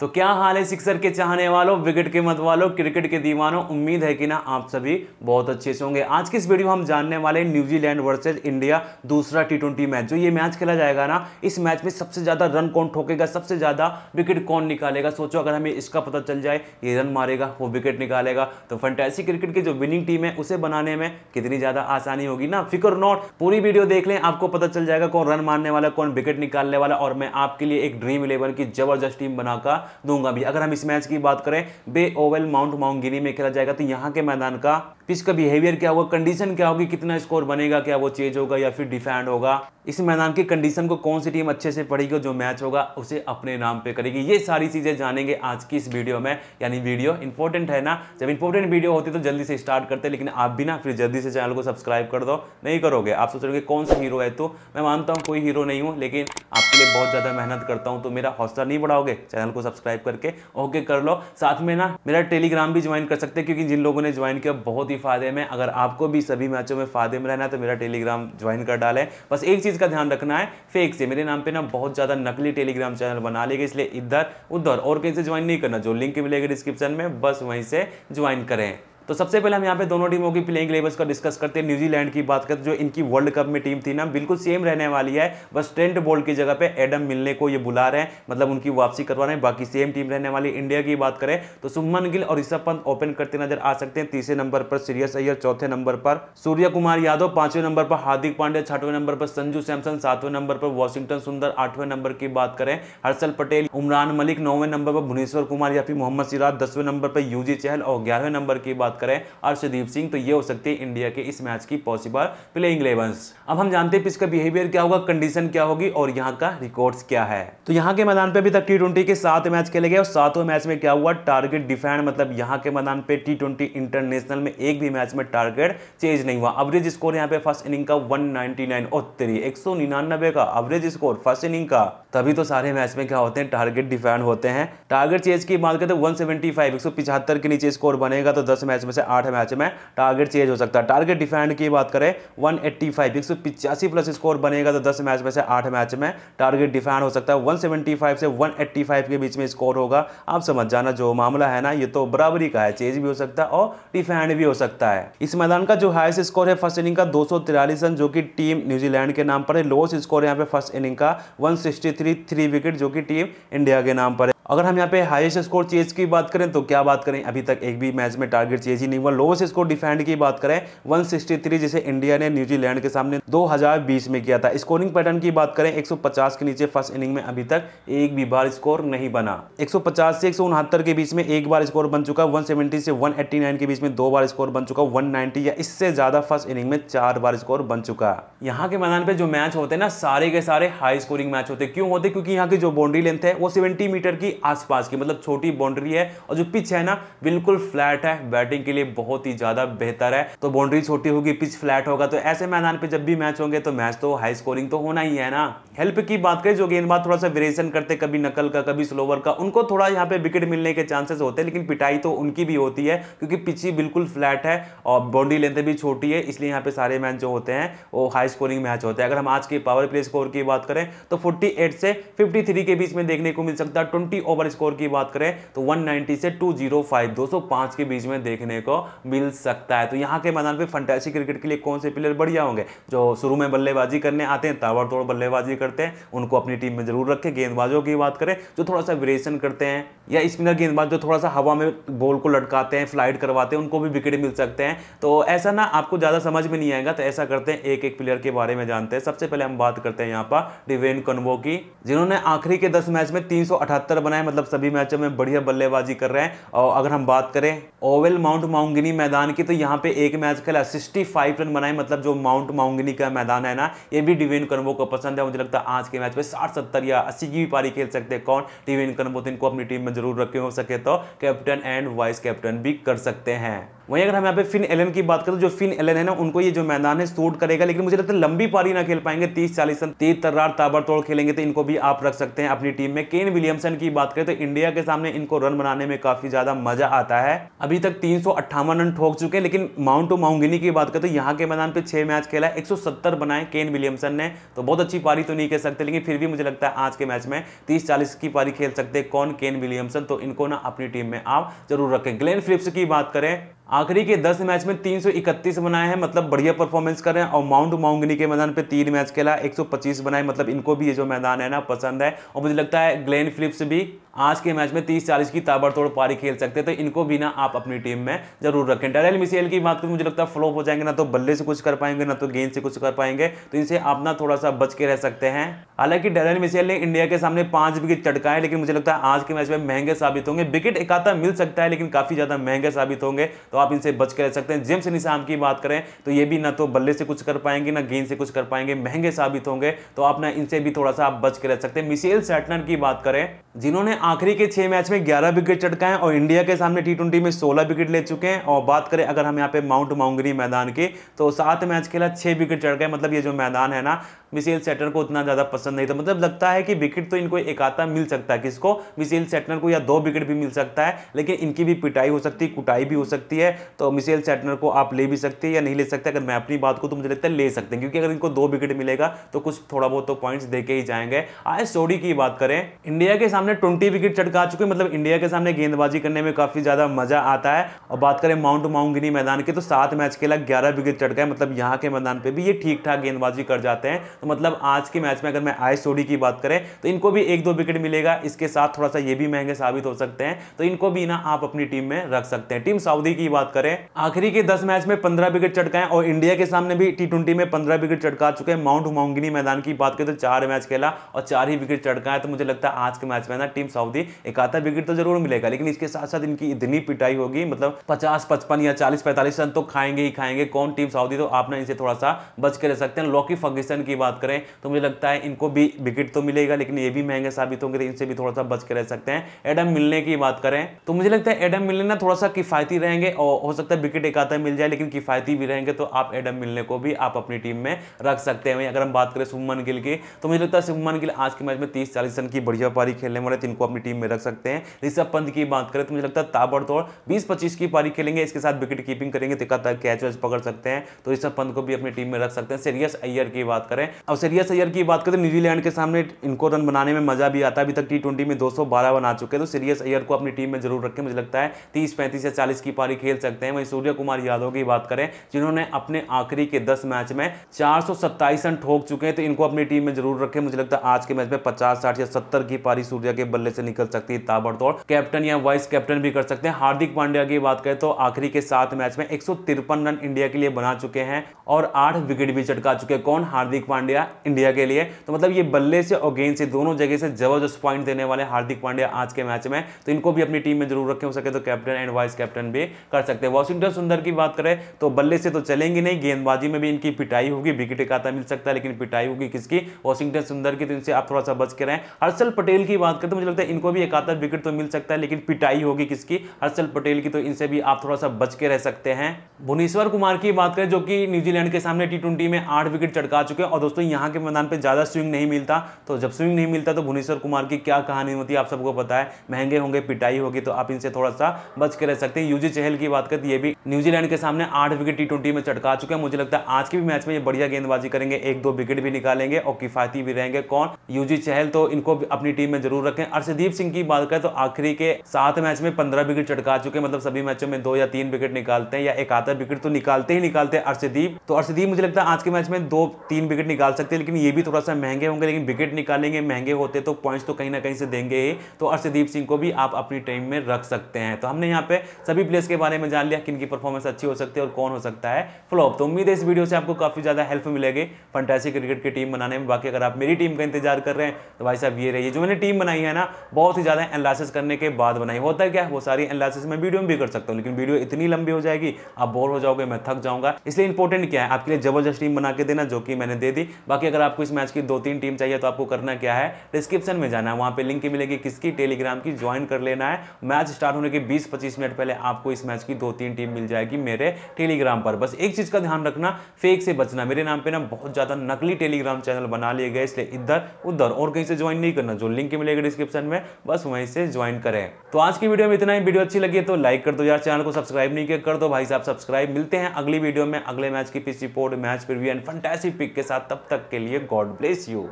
तो क्या हाल है सिक्सर के चाहने वालों विकेट के मत वालों क्रिकेट के दीवानों उम्मीद है कि ना आप सभी बहुत अच्छे से होंगे आज की इस वीडियो में हम जानने वाले हैं न्यूजीलैंड वर्सेज इंडिया दूसरा टी ट्वेंटी मैच जो ये मैच खेला जाएगा ना इस मैच में सबसे ज़्यादा रन कौन ठोकेगा सबसे ज़्यादा विकेट कौन निकालेगा सोचो अगर हमें इसका पता चल जाए ये रन मारेगा वो विकेट निकालेगा तो फंटैसी क्रिकेट की जो विनिंग टीम है उसे बनाने में कितनी ज़्यादा आसानी होगी ना फिकर नॉट पूरी वीडियो देख लें आपको पता चल जाएगा कौन रन मारने वाला कौन विकेट निकालने वाला और मैं आपके लिए एक ड्रीम इलेवन की जबरदस्त टीम बनाकर दूंगा भी अगर हम इस मैच की बात करें बे ओवल माउंट माउंगिनी में खेला जाएगा तो यहाँ के मैदान का तो इसका बिहेवियर क्या होगा कंडीशन क्या होगी कितना स्कोर बनेगा क्या वो चेंज होगा या फिर डिफेंड होगा इस मैदान की कंडीशन को कौन सी टीम अच्छे से पढ़ेगी जो मैच होगा उसे अपने नाम पे करेगी ये सारी चीज़ें जानेंगे आज की इस वीडियो में यानी वीडियो इंपॉर्टेंट है ना जब इंपॉर्टेंट वीडियो होती तो जल्दी से स्टार्ट करते लेकिन आप भी ना फिर जल्दी से चैनल को सब्सक्राइब कर दो नहीं करोगे आप सोच रहे कौन सा हीरो है तो मैं मानता हूँ कोई हीरो नहीं हूँ लेकिन आपके लिए बहुत ज़्यादा मेहनत करता हूँ तो मेरा हौसला नहीं बढ़ाओगे चैनल को सब्सक्राइब करके ओके कर लो साथ में ना मेरा टेलीग्राम भी ज्वाइन कर सकते क्योंकि जिन लोगों ने ज्वाइन किया बहुत ही फायदे में अगर आपको भी सभी मैचों में फायदे में रहना है तो मेरा टेलीग्राम ज्वाइन कर डालें बस एक चीज़ का ध्यान रखना है फेक से मेरे नाम पर ना बहुत ज़्यादा नकली टेलीग्राम चैनल बना लेगा इसलिए इधर उधर और कहीं से ज्वाइन नहीं करना जो लिंक मिलेगा डिस्क्रिप्शन में बस वहीं से ज्वाइन करें तो सबसे पहले हम यहाँ पे दोनों टीमों की प्लेइंग लेवल्स का डिस्कस करते हैं न्यूजीलैंड की बात करते तो जो इनकी वर्ल्ड कप में टीम थी ना बिल्कुल सेम रहने वाली है बस ट्रेंट बोल्ड की जगह पे एडम मिलने को ये बुला रहे हैं मतलब उनकी वापसी करवा रहे हैं बाकी सेम टीम रहने वाली इंडिया की बात करें तो सुमन गिल और ऋषभ पंत ओपन करते नजर आ सकते हैं तीसरे नंबर पर सीरियस अय्यर चौथे नंबर पर सूर्य कुमार यादव पांचवें नंबर पर हार्दिक पांडे छठवें नंबर पर संजू सैमसन सातवें नंबर पर वॉशिंगटन सुंदर आठवें नंबर की बात करें हर्षल पटेल उमरान मलिक नौवें नंबर पर भुवनेश्वर कुमार या फिर मोहम्मद सिराज दसवें नंबर पर यूजी चहल और ग्यारहवें नंबर की बात करें अर्षदीप सिंह तो ये हो सकती है इंडिया के इस मैच की पॉसिबल प्लेइंग इलेवन अब हम जानते हैं इसका बिहेवियर क्या होगा कंडीशन क्या होगी और यहाँ का रिकॉर्ड क्या है तो यहाँ के मैदान पर अभी तक टी के सात मैच खेले गए और सातों मैच में क्या हुआ टारगेट डिफेंड मतलब यहाँ के मैदान पर टी इंटरनेशनल में एक भी मैच में टारगेट चेंज नहीं हुआ एवरेज स्कोर यहाँ पे फर्स्ट इनिंग का वन नाइनटी तेरी एक का एवरेज स्कोर फर्स्ट इनिंग का तभी तो सारे मैच में क्या होते हैं टारगेट डिफेंड होते हैं टारगेट चेज की बात करते तो वन सेवेंटी के नीचे स्कोर बनेगा तो दस मैच में से आठ मैच में टारगेट चेंज हो सकता है टारगेट डिफेंड की बात करें वन एट्टी फाइव एक सौ पिचासी प्लस स्कोर बनेगा तो दस मैच में से आठ मैच में टारगेट डिफेंड हो सकता है वन सेवेंटी फाइव से वन एट्टी फाइव के बीच में स्कोर होगा आप समझ जाना जो मामला है ना ये तो बराबरी का है चेंज भी हो सकता है और डिफेंड भी हो सकता है इस मैदान का जो हाईएस्ट स्कोर है फर्स्ट इनिंग का दो रन जो कि टीम न्यूजीलैंड के नाम पर है लोएस्ट स्कोर यहाँ पे फर्स्ट इनिंग का 163 थ्री विकेट जो कि टीम इंडिया के नाम पर है अगर हम यहाँ पे हाईएस्ट स्कोर चेज की बात करें तो क्या बात करें अभी तक एक भी मैच में टारगेट चेज ही नहीं हुआ लोवेस्ट स्कोर डिफेंड की बात करें 163 जिसे इंडिया ने न्यूजीलैंड के सामने 2020 में किया था स्कोरिंग पैटर्न की बात करें 150 के नीचे फर्स्ट इनिंग में अभी तक एक भी बार स्कोर नहीं बना एक से एक के बीच में एक बार स्कोर बन चुका सेवेंटी से वन के बीच में दो बार स्कोर बन चुका वन या इससे ज़्यादा फर्स्ट इनिंग में चार बार स्कोर बन चुका यहाँ के मैदान पर जो मैच होते हैं ना सारे के सारे हाई स्कोरिंग मैच होते क्यों होते क्योंकि यहाँ की जो बाउंड्री लेंथ है वो सेवेंटी मीटर की आसपास की मतलब छोटी बाउंड्री है और जो पिच है ना बिल्कुल फ्लैट है बैटिंग के लिए बहुत ही ज़्यादा बेहतर है तो बाउंड्री छोटी होगी पिच फ्लैट होगा तो ऐसे मैदान पर जब भी मैच होंगे तो मैच तो हाई स्कोरिंग तो होना ही है ना हेल्प की बात करें जो गेंदबाज थोड़ा सा वेरिएशन करते कभी नकल का कभी स्लोवर का उनको थोड़ा यहाँ पे विकेट मिलने के चांसेस होते हैं लेकिन पिटाई तो उनकी भी होती है क्योंकि पिच ही बिल्कुल फ्लैट है और बाउंड्री लेंथ भी छोटी है इसलिए यहाँ पे सारे मैच जो होते हैं वो हाई स्कोरिंग मैच होते हैं अगर हम आज के पावर प्ले स्कोर की बात करें तो फोर्टी से फिफ्टी के बीच में देखने को मिल सकता है ट्वेंटी ओवर स्कोर की बात करें तो 190 से 205 205 के बीच में देखने को मिल सकता है तो यहाँ के मैदान पर फंटैसी क्रिकेट के लिए कौन से प्लेयर बढ़िया होंगे जो शुरू में बल्लेबाजी करने आते हैं ताबड़तोड़ बल्लेबाजी करते हैं उनको अपनी टीम में जरूर रखें गेंदबाजों की बात करें जो थोड़ा सा वेरिएशन करते हैं या स्पिनर गेंदबाज जो थोड़ा सा हवा में बॉल को लटकाते हैं फ्लाइट करवाते हैं उनको भी विकेट मिल सकते हैं तो ऐसा ना आपको ज़्यादा समझ में नहीं आएगा तो ऐसा करते हैं एक एक प्लेयर के बारे में जानते हैं सबसे पहले हम बात करते हैं यहाँ पर डिवेन कन्वो की जिन्होंने आखिरी के दस मैच में तीन बनाए हैं मतलब सभी मैचों में बढ़िया बल्लेबाजी कर रहे हैं और अगर हम बात करें ओवेल माउंट माउंगिनी मैदान की तो यहाँ पे एक मैच खेला सिक्सटी फाइव रन बनाए मतलब जो माउंट माउंगिनी का मैदान है ना ये भी डिवेन कर्मो को पसंद है मुझे लगता है आज के मैच में साठ सत्तर या अस्सी की भी पारी खेल सकते हैं कौन डिवेन कर्मो तो इनको अपनी टीम में जरूर रखे हो सके तो कैप्टन एंड वाइस कैप्टन भी कर सकते हैं वहीं अगर हम यहाँ पे फिन एलन की बात करें तो जो फिन एलन है ना उनको ये जो मैदान है सूट करेगा लेकिन मुझे लगता है लंबी पारी ना खेल पाएंगे तीस चालीस रन तीस तर्रार ताबड़तोड़ खेलेंगे तो इनको भी आप रख सकते हैं अपनी टीम में केन विलियमसन की बात करें तो इंडिया के सामने इनको रन बनाने में काफ़ी ज़्यादा मज़ा आता है अभी तक तीन रन ठोक चुके हैं लेकिन माउंट माउंगिनी की बात करें तो यहाँ के मैदान पर छह मैच खेला है एक बनाए केन विलियमसन ने तो बहुत अच्छी पारी तो नहीं कह सकते लेकिन फिर भी मुझे लगता है आज के मैच में तीस चालीस की पारी खेल सकते कौन केन विलियमसन तो इनको ना अपनी टीम में आप जरूर रखें ग्लेन फिलिप्स की बात करें आखिरी के दस मैच में 331 बनाए हैं मतलब बढ़िया परफॉर्मेंस कर रहे हैं और माउंट माउंगनी के मैदान पे तीन मैच खेला 125 बनाए मतलब इनको भी ये जो मैदान है ना पसंद है और मुझे लगता है ग्लेन फिलिप्स भी आज के मैच में 30-40 की ताबड़तोड़ पारी खेल सकते हैं तो इनको भी ना आप अपनी टीम में जरूर रखें डरेल मिसेल की बात करें मुझे लगता है फ्लॉप हो जाएंगे ना तो बल्ले से कुछ कर पाएंगे ना तो गेंद से कुछ कर पाएंगे तो इनसे आप ना थोड़ा सा बच के रह सकते हैं हालांकि डरेल मिसेल ने इंडिया के सामने पांच विकेट चटकाए लेकिन मुझे लगता है आज के मैच में महंगे साबित होंगे विकेट एकाता मिल सकता है लेकिन काफी ज्यादा महंगे साबित होंगे तो आप इनसे बच के रह सकते हैं जेम्स निशाम की बात करें तो ये भी ना तो बल्ले से कुछ कर पाएंगे ना गेंद से कुछ कर पाएंगे महंगे साबित होंगे तो आप ना इनसे भी थोड़ा सा आप बच के रह सकते हैं मिसेल सेटनर की बात करें जिन्होंने आखिरी के छह मैच में ग्यारह विकेट चटकाए और इंडिया के सामने टी में सोलह विकेट ले चुके हैं और बात करें अगर हम यहाँ पे माउंट माउंगरी मैदान की तो सात मैच खेला छह विकेट चढ़ गए मतलब ये जो मैदान है ना मिसेल सेटनर को उतना ज़्यादा पसंद नहीं था मतलब लगता है कि विकेट तो इनको एक आता मिल सकता है किसको मिसेल सेटनर को या दो विकेट भी मिल सकता है लेकिन इनकी भी पिटाई हो सकती है कुटाई भी हो सकती है तो मिसेल सेटनर को आप ले भी सकते हैं या नहीं ले सकते अगर मैं अपनी बात को तो मुझे लगता है ले सकते हैं क्योंकि अगर इनको दो विकेट मिलेगा तो कुछ थोड़ा बहुत तो पॉइंट्स दे ही जाएंगे आए सोडी की बात करें इंडिया के सामने ट्वेंटी विकेट चटका चुके मतलब इंडिया के सामने गेंदबाजी करने में काफ़ी ज़्यादा मजा आता है और बात करें माउंट माउंगनी मैदान की तो सात मैच के खेला ग्यारह विकेट चटका है मतलब यहाँ के मैदान पर भी ये ठीक ठाक गेंदबाजी कर जाते हैं तो मतलब आज के मैच में अगर मैं आयस सोडी की बात करें तो इनको भी एक दो विकेट मिलेगा इसके साथ थोड़ा सा ये भी महंगे साबित हो सकते हैं तो इनको भी ना आप अपनी टीम में रख सकते हैं टीम सऊदी की बात करें आखिरी के दस मैच में पंद्रह विकेट चटकाए और इंडिया के सामने भी टी में पंद्रह विकेट चटका चुके हैं माउंट मोंगिनी मैदान की बात करें तो चार मैच खेला और चार ही विकेट है तो मुझे लगता है आज के मैच में ना टीम सऊदी एक आधा विकेट तो जरूर मिलेगा लेकिन इसके साथ साथ इनकी इतनी पिटाई होगी मतलब पचास पचपन या चालीस पैंतालीस रन तो खाएंगे ही खाएंगे कौन टीम सऊदी तो आप ना इनसे थोड़ा सा बच के रह सकते हैं लॉकी फर्गिसन की बात बात करें तो मुझे लगता है इनको भी विकेट तो मिलेगा लेकिन ये भी महंगे साबित होंगे तो इनसे भी थोड़ा सा बच के रह सकते हैं एडम मिलने की बात करें तो मुझे लगता है एडम मिलने ना थोड़ा सा किफायती रहेंगे और हो सकता है विकेट एक आधा मिल जाए लेकिन किफायती भी रहेंगे तो आप एडम मिलने को भी आप अपनी टीम में रख सकते हैं अगर हम बात करें सुमन गिल की तो मुझे लगता है सुमन गिल आज के मैच में तीस चालीस रन की बढ़िया पारी खेलने वाले तो इनको अपनी टीम में रख सकते हैं ऋषभ पंत की बात करें तो मुझे लगता है ताबड़तोड़ बीस पच्चीस की पारी खेलेंगे इसके साथ विकेट कीपिंग करेंगे तो कैच वैच पकड़ सकते हैं तो ऋषभ पंत को भी अपनी टीम में रख सकते हैं सीरियस अय्यर की बात करें ऑस्ट्रेलिया सैयर की बात करें तो न्यूजीलैंड के सामने इनको रन बनाने में मजा भी आता है अभी तक टी में दो बना चुके हैं तो सरिया सैयर को अपनी टीम में जरूर रखें मुझे लगता है तीस पैंतीस या चालीस की पारी खेल सकते हैं वहीं सूर्य कुमार यादव की बात करें जिन्होंने अपने आखिरी के दस मैच में चार रन ठोक चुके हैं तो इनको अपनी टीम में जरूर रखें मुझे लगता है आज के मैच में पचास साठ या सत्तर की पारी सूर्या के बल्ले से निकल सकती है ताबड़तोड़ कैप्टन या वाइस कैप्टन भी कर सकते हैं हार्दिक पांड्या की बात करें तो आखिरी के सात मैच में एक रन इंडिया के लिए बना चुके हैं और आठ विकेट भी चटका चुके हैं कौन हार्दिक पांड्या पांड्या इंडिया के लिए तो मतलब ये बल्ले से और गेंद से दोनों जगह से जबरदस्त पॉइंट देने वाले हार्दिक पांड्या आज के मैच में तो इनको भी अपनी टीम में जरूर रखें हो सके तो कैप्टन एंड वाइस कैप्टन भी कर सकते हैं वॉशिंगटन सुंदर की बात करें तो बल्ले से तो चलेंगे नहीं गेंदबाजी में भी इनकी पिटाई होगी विकेट एकाता मिल सकता है लेकिन पिटाई होगी किसकी वॉशिंगटन सुंदर की तो इनसे आप थोड़ा सा बच के रहें हर्षल पटेल की बात करें तो मुझे लगता है इनको भी एकाता विकेट तो मिल सकता है लेकिन पिटाई होगी किसकी हर्षल पटेल की तो इनसे भी आप थोड़ा सा बच के रह सकते हैं भुवनेश्वर कुमार की बात करें जो कि न्यूजीलैंड के सामने टी में आठ विकेट चटका चुके हैं और दोस्तों दोस्तों यहाँ के मैदान पर ज़्यादा स्विंग नहीं मिलता तो जब स्विंग नहीं मिलता तो भुवनेश्वर कुमार की क्या कहानी होती आप सबको पता है महंगे होंगे पिटाई होगी तो आप इनसे थोड़ा सा बच के रह सकते हैं यूजी चहल की बात करें तो ये भी न्यूजीलैंड के सामने आठ विकेट टी में चटका चुके हैं मुझे लगता है आज के भी मैच में ये बढ़िया गेंदबाजी करेंगे एक दो विकेट भी निकालेंगे और किफायती भी रहेंगे कौन यूजी चहल तो इनको अपनी टीम में जरूर रखें अर्षदीप सिंह की बात करें तो आखिरी के सात मैच में पंद्रह विकेट चटका चुके हैं मतलब सभी मैचों में दो या तीन विकेट निकालते हैं या एक आधा विकेट तो निकालते ही निकालते हैं अर्षदीप तो अर्षदीप मुझे लगता है आज के मैच में दो तीन विकेट निकाल सकते हैं लेकिन ये भी थोड़ा सा महंगे होंगे लेकिन विकेट निकालेंगे महंगे होते तो पॉइंट्स तो कहीं ना कहीं से देंगे ही तो अर्षदीप सिंह को भी आप अपनी टीम में रख सकते हैं तो हमने यहाँ पे सभी प्लेयर्स के बारे में जान लिया किन की परफॉर्मेंस अच्छी हो सकती है और कौन हो सकता है फ्लॉप तो उम्मीद है इस वीडियो से आपको काफ़ी ज़्यादा हेल्प मिलेगी फंटासी क्रिकेट की टीम बनाने में बाकी अगर आप मेरी टीम का इंतजार कर रहे हैं तो भाई साहब ये रहिए जो मैंने टीम बनाई है ना बहुत ही ज़्यादा एनालिसिस करने के बाद बनाई होता है क्या वो सारी एनालिसिस मैं वीडियो में भी कर सकता हूँ लेकिन वीडियो इतनी लंबी हो जाएगी आप बोर हो जाओगे मैं थक जाऊँगा इसलिए इंपॉर्टेंट क्या है आपके लिए जबरदस्त टीम बना के देना जो कि मैंने दे दी बाकी अगर आपको इस मैच की दो तीन टीम चाहिए तो आपको करना क्या है डिस्क्रिप्शन में जाना है वहाँ पर लिंक मिलेगी किसकी टेलीग्राम की ज्वाइन कर लेना है मैच स्टार्ट होने के बीस पच्चीस मिनट पहले आपको इस मैच की दो तीन टीम मिल जाएगी मेरे टेलीग्राम पर बस एक चीज़ का ध्यान रखना फेक से बचना मेरे नाम पर ना बहुत ज़्यादा नकली टेलीग्राम चैनल बना लिए गए इसलिए इधर उधर और कहीं से ज्वाइन नहीं करना जो लिंक मिलेगा डिस्क्रिप्शन में बस वहीं से ज्वाइन करें तो आज की वीडियो में इतना ही वीडियो अच्छी लगी तो लाइक कर दो यार चैनल को सब्सक्राइब नहीं किया कर दो भाई साहब सब्सक्राइब मिलते हैं अगली वीडियो में अगले मैच की pitch report match preview and fantastic pick के साथ तब तब तक के लिए गॉड ब्लेस यू